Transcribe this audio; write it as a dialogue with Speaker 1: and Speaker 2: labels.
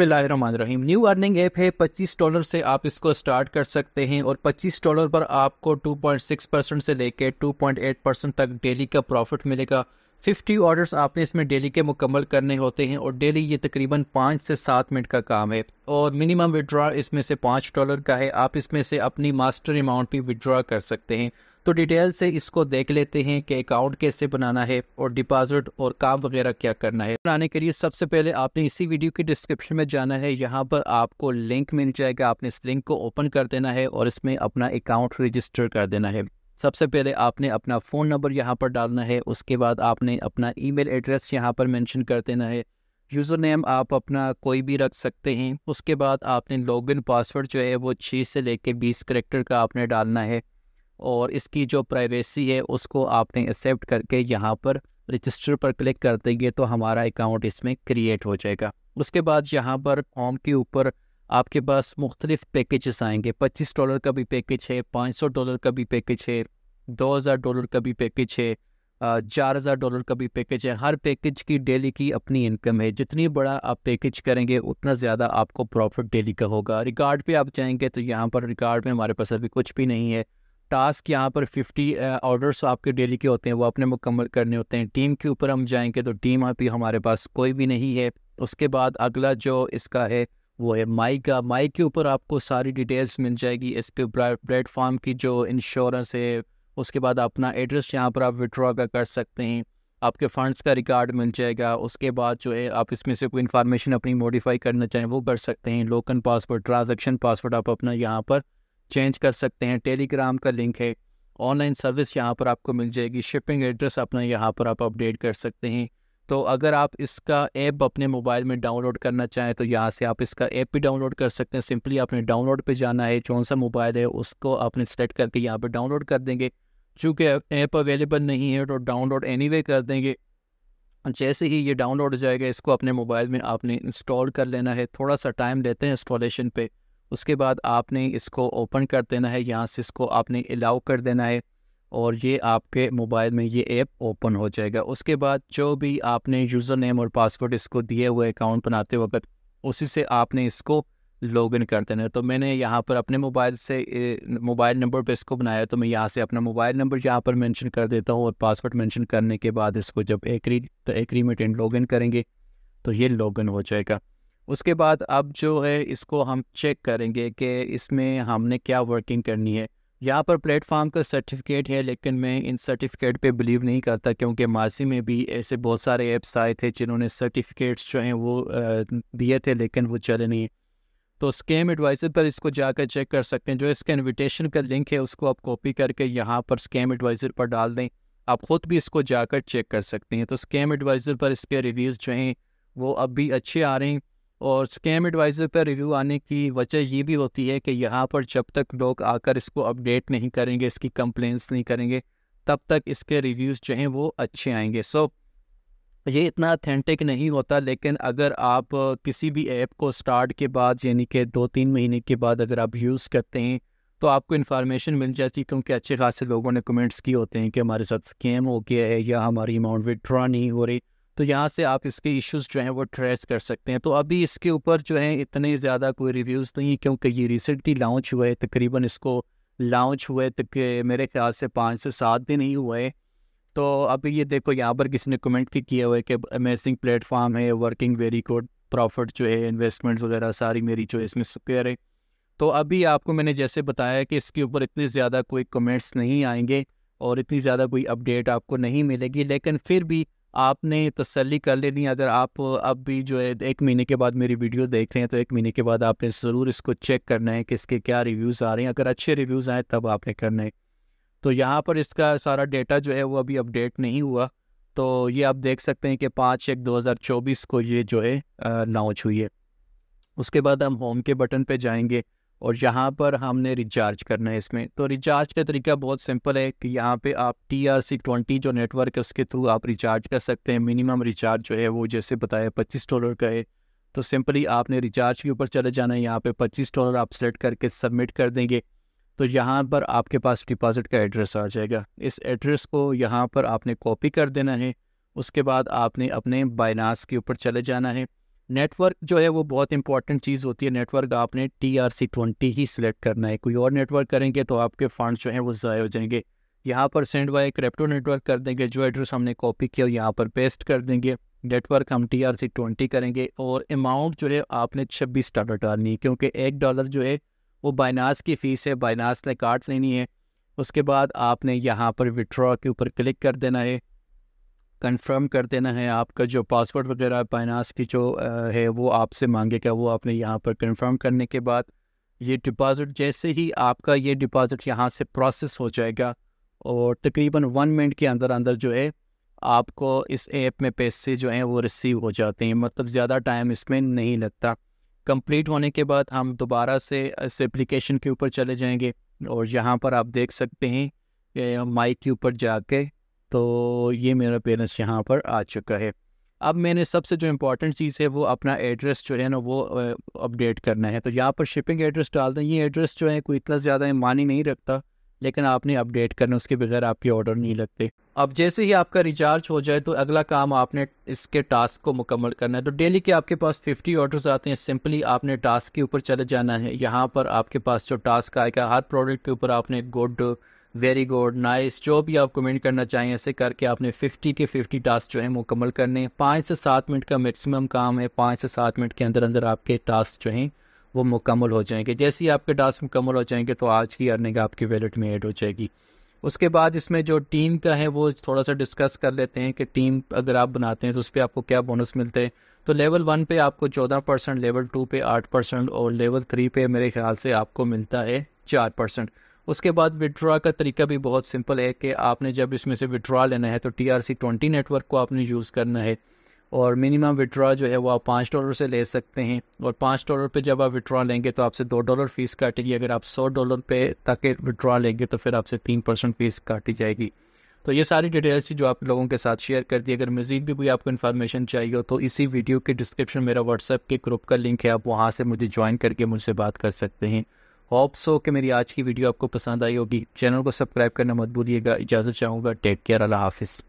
Speaker 1: new earning app है पच्चीस dollar से आप इसको स्टार्ट कर सकते हैं और पच्चीस डॉलर पर आपको सिक्स परसेंट से लेकर एट परसेंट तक डेली का प्रॉफिट मिलेगा फिफ्टी ऑर्डर्स आपने इसमें डेली के मुकम्मल करने होते हैं और डेली ये तकरीबन पाँच से सात मिनट का काम है और मिनिमम विड्रॉ इसमें से पाँच डॉलर का है आप इसमें से अपनी मास्टर अमाउंट भी विड्रॉ कर सकते हैं तो डिटेल से इसको देख लेते हैं कि अकाउंट कैसे बनाना है और डिपॉजिट और काम वगैरह क्या करना है बनाने के लिए सबसे पहले आपने इसी वीडियो की डिस्क्रिप्शन में जाना है यहाँ पर आपको लिंक मिल जाएगा आपने इस लिंक को ओपन कर देना है और इसमें अपना अकाउंट रजिस्टर कर देना है सबसे पहले आपने अपना फ़ोन नंबर यहाँ पर डालना है उसके बाद आपने अपना ईमेल एड्रेस यहाँ पर मेंशन कर देना है यूज़र नेम आप अपना कोई भी रख सकते हैं उसके बाद आपने लॉगिन पासवर्ड जो है वो छः से लेकर बीस करेक्टर का आपने डालना है और इसकी जो प्राइवेसी है उसको आपने एक्सेप्ट करके यहाँ पर रजिस्टर पर क्लिक कर देंगे तो हमारा अकाउंट इसमें क्रिएट हो जाएगा उसके बाद यहाँ पर फॉर्म के ऊपर आपके पास मुख्तलिफ पैकेजेस आएंगे पच्चीस डॉलर का भी पैकेज है पाँच सौ डॉलर का भी पैकेज है दो हज़ार डॉलर का भी पैकेज है चार हज़ार डॉलर का भी पैकेज है हर पैकेज की डेली की अपनी इनकम है जितनी बड़ा आप पैकेज करेंगे उतना ज़्यादा आपको प्रॉफिट डेली का होगा रिकार्ड पे आप जाएंगे तो यहाँ पर रिकार्ड में हमारे पास अभी कुछ भी नहीं है टास्क यहाँ पर 50 ऑर्डर्स आपके डेली के होते हैं वो अपने मुकम्मल करने होते हैं टीम के ऊपर हम जाएंगे तो टीम अभी हमारे पास कोई भी नहीं है उसके बाद अगला जो इसका है वो है माई का माई के ऊपर आपको सारी डिटेल्स मिल जाएगी इसके प्लेटफॉर्म की जो इंश्योरेंस है उसके बाद अपना एड्रेस यहाँ पर आप विड्रॉ का कर सकते हैं आपके फ़ंड्स का रिकॉर्ड मिल जाएगा उसके बाद जो है आप इसमें से कोई इन्फॉर्मेशन अपनी मॉडिफाई करना चाहें वो कर सकते हैं लोकन पासवर्ड ट्रांजैक्शन पासवर्ड आप अपना यहाँ पर चेंज कर सकते हैं टेलीग्राम का लिंक है ऑनलाइन सर्विस यहाँ पर आपको मिल जाएगी शिपिंग एड्रेस अपना यहाँ पर आप अपडेट कर सकते हैं तो अगर आप इसका ऐप अपने मोबाइल में डाउनलोड करना चाहें तो यहाँ से आप इसका ऐप भी डाउनलोड कर सकते हैं सिंपली आपने डाउनलोड पे जाना है कौन सा मोबाइल है उसको आपने सेलेक्ट करके यहाँ पर डाउनलोड कर देंगे चूँकि ऐप अवेलेबल नहीं है तो डाउनलोड एनीवे कर देंगे जैसे ही ये डाउनलोड हो जाएगा इसको अपने मोबाइल में आपने इंस्टॉल कर लेना है थोड़ा सा टाइम लेते हैं इंस्टॉलेशन पर उसके बाद आपने इसको ओपन कर देना है यहाँ से इसको आपने अलाउ कर देना है और ये आपके मोबाइल में ये ऐप ओपन हो जाएगा उसके बाद जो भी आपने यूज़र नेम और पासवर्ड इसको दिए हुए अकाउंट बनाते वक्त उसी से आपने इसको लॉगिन कर देना है तो मैंने यहाँ पर अपने मोबाइल से मोबाइल नंबर पे इसको बनाया तो मैं यहाँ से अपना मोबाइल नंबर यहाँ पर मेंशन कर देता हूँ और पासवर्ड मेंशन करने के बाद इसको जब एग्री तो एग्रीमेंट एंड लॉगिन करेंगे तो ये लॉगिन हो जाएगा उसके बाद अब जो है इसको हम चेक करेंगे कि इसमें हमने क्या वर्किंग करनी है यहाँ पर प्लेटफॉर्म का सर्टिफिकेट है लेकिन मैं इन सर्टिफिकेट पे बिलीव नहीं करता क्योंकि माजी में भी ऐसे बहुत सारे ऐप्स आए थे जिन्होंने सर्टिफिकेट्स जो हैं वो दिए थे लेकिन वो चले नहीं तो स्कैम एडवाइज़र पर इसको जाकर चेक कर सकते हैं जो इसका इन्विटेशन का लिंक है उसको आप कॉपी करके यहाँ पर स्कैम एडवाइज़र पर डाल दें आप ख़ुद भी इसको जाकर चेक कर सकते हैं तो स्कैम एडवाइज़र पर इसके रिव्यूज़ जो हैं वो अब भी अच्छे आ रहे हैं और स्कैम एडवाइज़र पर रिव्यू आने की वजह ये भी होती है कि यहाँ पर जब तक लोग आकर इसको अपडेट नहीं करेंगे इसकी कंप्लेंस नहीं करेंगे तब तक इसके रिव्यूज़ जो हैं वो अच्छे आएंगे सो ये इतना अथेंटिक नहीं होता लेकिन अगर आप किसी भी ऐप को स्टार्ट के बाद यानी कि दो तीन महीने के बाद अगर आप यूज़ करते हैं तो आपको इन्फॉर्मेशन मिल जाती है क्योंकि अच्छे खासे लोगों ने कमेंट्स किए होते हैं कि हमारे साथ स्कैम हो गया है या हमारी अमाउंट विदड्रॉ नहीं हो रही तो यहाँ से आप इसके इश्यूज जो हैं वो ट्रेस कर सकते हैं तो अभी इसके ऊपर जो है इतने ज़्यादा कोई रिव्यूज़ नहीं है क्योंकि ये रिसेंटली लॉन्च हुए तकरीबन इसको लॉन्च हुए तक मेरे ख्याल से पाँच से सात दिन ही हुए तो अभी ये देखो यहाँ पर किसी ने कमेंट भी किया हुआ है कि अमेजिंग प्लेटफॉर्म है वर्किंग वेरी गुड प्रॉफिट जो है इन्वेस्टमेंट्स वगैरह सारी मेरी जो है इसमें सुपेयर है तो अभी आपको मैंने जैसे बताया कि इसके ऊपर इतने ज़्यादा कोई कमेंट्स नहीं आएंगे और इतनी ज़्यादा कोई अपडेट आपको नहीं मिलेगी लेकिन फिर भी आपने तसल्ली कर लेनी अगर आप अब भी जो है एक महीने के बाद मेरी वीडियो देख रहे हैं तो एक महीने के बाद आपने ज़रूर इसको चेक करना है कि इसके क्या रिव्यूज़ आ रहे हैं अगर अच्छे रिव्यूज़ आए तब आपने करना है तो यहाँ पर इसका सारा डेटा जो है वो अभी अपडेट नहीं हुआ तो ये आप देख सकते हैं कि पाँच एक चौबीस को ये जो है लॉन्च हुई है उसके बाद हम होम के बटन पे जाएंगे और यहाँ पर हमने रिचार्ज करना है इसमें तो रिचार्ज का तरीका बहुत सिंपल है कि यहाँ पे आप टी आर सी ट्वेंटी जो नेटवर्क है उसके थ्रू आप रिचार्ज कर सकते हैं मिनिमम रिचार्ज जो है वो जैसे बताया पच्चीस डॉलर का है तो सिंपली आपने रिचार्ज के ऊपर चले जाना है यहाँ पे पच्चीस डॉलर आप सेलेक्ट करके सबमिट कर देंगे तो यहाँ पर आपके पास डिपॉजिट का एड्रेस आ जाएगा इस एड्रेस को यहाँ पर आपने कॉपी कर देना है उसके बाद आपने अपने बाइनास के ऊपर चले जाना है नेटवर्क जो है वो बहुत इंपॉर्टेंट चीज़ होती है नेटवर्क आपने टी आर सी ट्वेंटी ही सिलेक्ट करना है कोई और नेटवर्क करेंगे तो आपके फंड जो हैं वो ज़ाय हो जाएंगे यहाँ पर सेंड बाय क्रिप्टो नेटवर्क कर देंगे जो एड्रेस हमने कॉपी किया यहाँ पर पेस्ट कर देंगे नेटवर्क हम टी आर सी ट्वेंटी करेंगे और अमाउंट जो है आपने छब्बीस डॉलर डालनी है क्योंकि एक डॉलर जो है वो बाइनास की फ़ीस है बाइनास ने काट लेनी है उसके बाद आपने यहाँ पर विड्रॉ के ऊपर क्लिक कर देना है कंफर्म कर देना है आपका जो पासवर्ड वगैरह फाइनास की जो है वो आपसे मांगेगा वो आपने यहाँ पर कंफर्म करने के बाद ये डिपॉज़िट जैसे ही आपका ये डिपॉज़िट यहाँ से प्रोसेस हो जाएगा और तकरीबन वन मिनट के अंदर अंदर जो है आपको इस ऐप में पैसे जो हैं वो रिसीव हो जाते हैं मतलब ज़्यादा टाइम इसमें नहीं लगता कंप्लीट होने के बाद हम दोबारा से इस एप्लीकेशन के ऊपर चले जाएंगे और यहाँ पर आप देख सकते हैं माइक के ऊपर जाके तो ये मेरा पेरेंट्स यहाँ पर आ चुका है अब मैंने सबसे जो इम्पोर्टेंट चीज़ है वो अपना एड्रेस जो है ना वो अपडेट करना है तो यहाँ पर शिपिंग एड्रेस डाल दें ये एड्रेस जो है कोई इतना ज़्यादा मानी नहीं रखता लेकिन आपने अपडेट करना उसके बगैर आपके ऑर्डर नहीं लगते अब जैसे ही आपका रिचार्ज हो जाए तो अगला काम आपने इसके टास्क को मुकम्मल करना है तो डेली के आपके पास 50 ऑर्डर्स आते हैं सिंपली आपने टास्क के ऊपर चले जाना है यहाँ पर आपके पास जो टास्क आएगा हर प्रोडक्ट के ऊपर आपने गुड वेरी गुड नाइस जो भी आप कमेंट करना चाहें ऐसे करके आपने 50 के 50 टास्क जो है मुकम्मल करने हैं पाँच से सात मिनट का मैक्सिमम काम है पाँच से सात मिनट के अंदर अंदर आपके टास्क जो हैं वो मुकम्मल हो जाएंगे जैसे ही आपके टास्क मुकम्मल हो जाएंगे तो आज की अर्निंग आपके वैलेट में ऐड हो जाएगी उसके बाद इसमें जो टीम का है वो थोड़ा सा डिस्कस कर लेते हैं कि टीम अगर आप बनाते हैं तो उस पर आपको क्या बोनस मिलते हैं तो लेवल वन पे आपको चौदह परसेंट लेवल टू पे आठ परसेंट और लेवल थ्री पे मेरे ख्याल से आपको मिलता है चार परसेंट उसके बाद विड्रा का तरीका भी बहुत सिंपल है कि आपने जब इसमें से विड्रा लेना है तो T R C twenty network को आपने यूज़ करना है और मिनिमम विड्रा जो है वो आप पाँच डॉलर से ले सकते हैं और पाँच डॉलर पे जब आप विड्रा लेंगे तो आपसे दो डॉलर फीस काटेगी अगर आप सौ डॉलर पे तक विड्रा लेंगे तो फिर आपसे तीन परसेंट फीस काटी जाएगी तो ये सारी डिटेल्स जो आप लोगों के साथ शेयर कर दी अगर मज़ीद भी कोई आपको इन्फॉर्मेशन चाहिए हो तो इसी वीडियो के डिस्क्रिप्शन मेरा व्हाट्सएप के ग्रुप का लिंक है आप वहाँ से मुझे ज्वाइन करके मुझसे बात कर सकते हैं होप सो कि मेरी आज की वीडियो आपको पसंद आई होगी चैनल को सब्सक्राइब करना मत भूलिएगा इजाज़त चाहूँगा टेक केयर अल्लाह हाफिज़